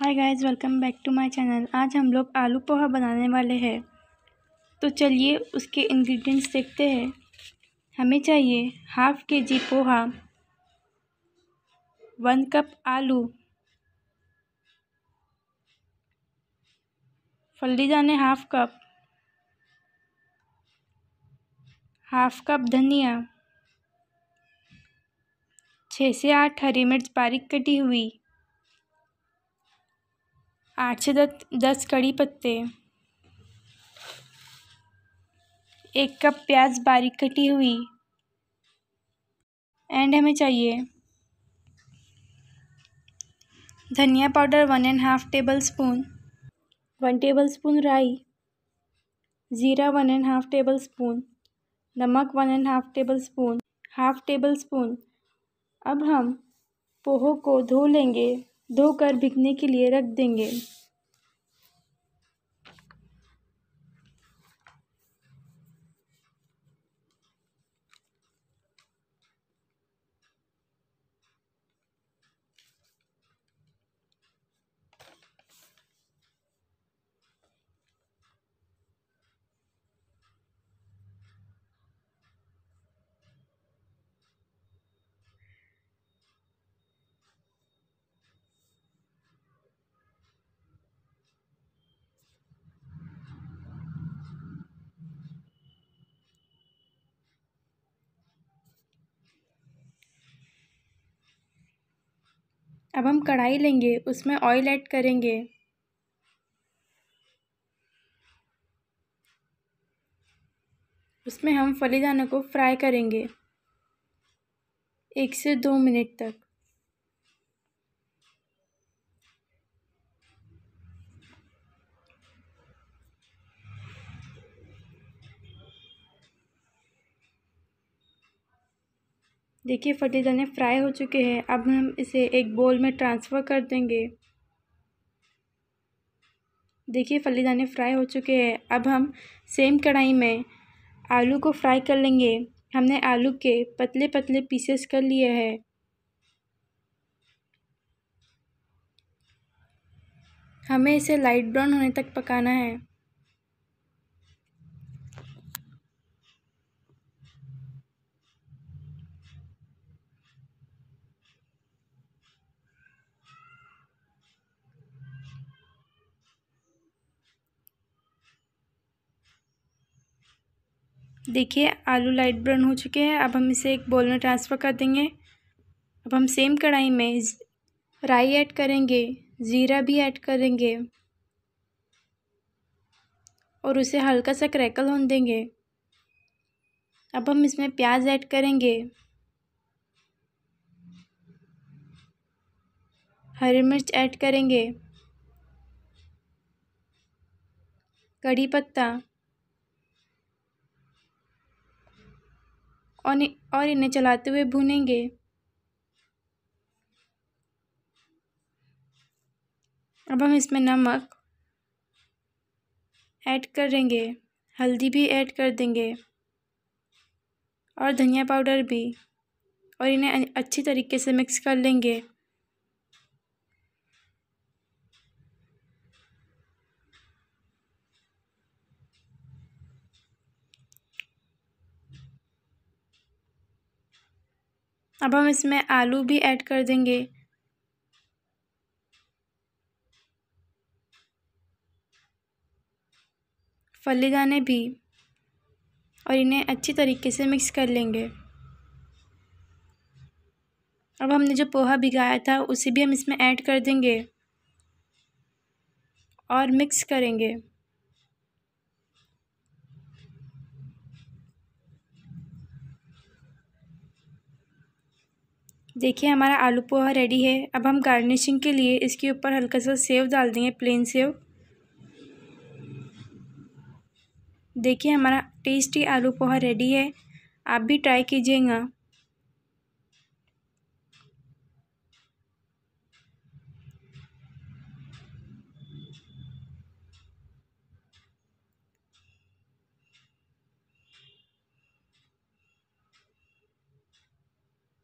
hi guys welcome back to my channel आज हम लोग आलू पोहा बनाने वाले हैं तो चलिए उसके इंग्रेडिएंट्स देखते हैं हमें चाहिए हाफ़ के जी पोहा वन कप आलू फल्दी दाने हाफ कप हाफ कप धनिया छः से आठ हरी मिर्च बारीक कटी हुई आठ से दस दस कड़ी पत्ते एक कप प्याज बारीक कटी हुई एंड हमें चाहिए धनिया powder one and half tablespoon one tablespoon राई ज़ीरा one and half tablespoon नमक one and half tablespoon half tablespoon अब हम पोहो को धो लेंगे धोकर कर के लिए रख देंगे अब हम कढ़ाई लेंगे उसमें ऑयल ऐड करेंगे उसमें हम फलीदाना को फ्राई करेंगे एक से दो मिनट तक देखिए फटे दाने फ्राई हो चुके हैं अब हम इसे एक बोल में ट्रांसफ़र कर देंगे देखिए फली दाने फ्राई हो चुके हैं अब हम सेम कढ़ाई में आलू को फ्राई कर लेंगे हमने आलू के पतले पतले पीसेस कर लिए हैं हमें इसे लाइट ब्राउन होने तक पकाना है देखिए आलू लाइट ब्राउन हो चुके हैं अब हम इसे एक बोल में ट्रांसफ़र कर देंगे अब हम सेम कढ़ाई में राई ऐड करेंगे ज़ीरा भी ऐड करेंगे और उसे हल्का सा क्रैकल होने देंगे अब हम इसमें प्याज ऐड करेंगे हरी मिर्च ऐड करेंगे कड़ी पत्ता और और इन्हें चलाते हुए भूनेंगे अब हम इसमें नमक ऐड करेंगे हल्दी भी ऐड कर देंगे और धनिया पाउडर भी और इन्हें अच्छी तरीके से मिक्स कर लेंगे अब हम इसमें आलू भी ऐड कर देंगे फली दाने भी और इन्हें अच्छी तरीके से मिक्स कर लेंगे अब हमने जो पोहा भिगाया था उसे भी हम इसमें ऐड कर देंगे और मिक्स करेंगे देखिए हमारा आलू पोहा रेडी है अब हम गार्निशिंग के लिए इसके ऊपर हल्का सा सेव डाल देंगे प्लेन सेव देखिए हमारा टेस्टी आलू पोहा रेडी है आप भी ट्राई कीजिएगा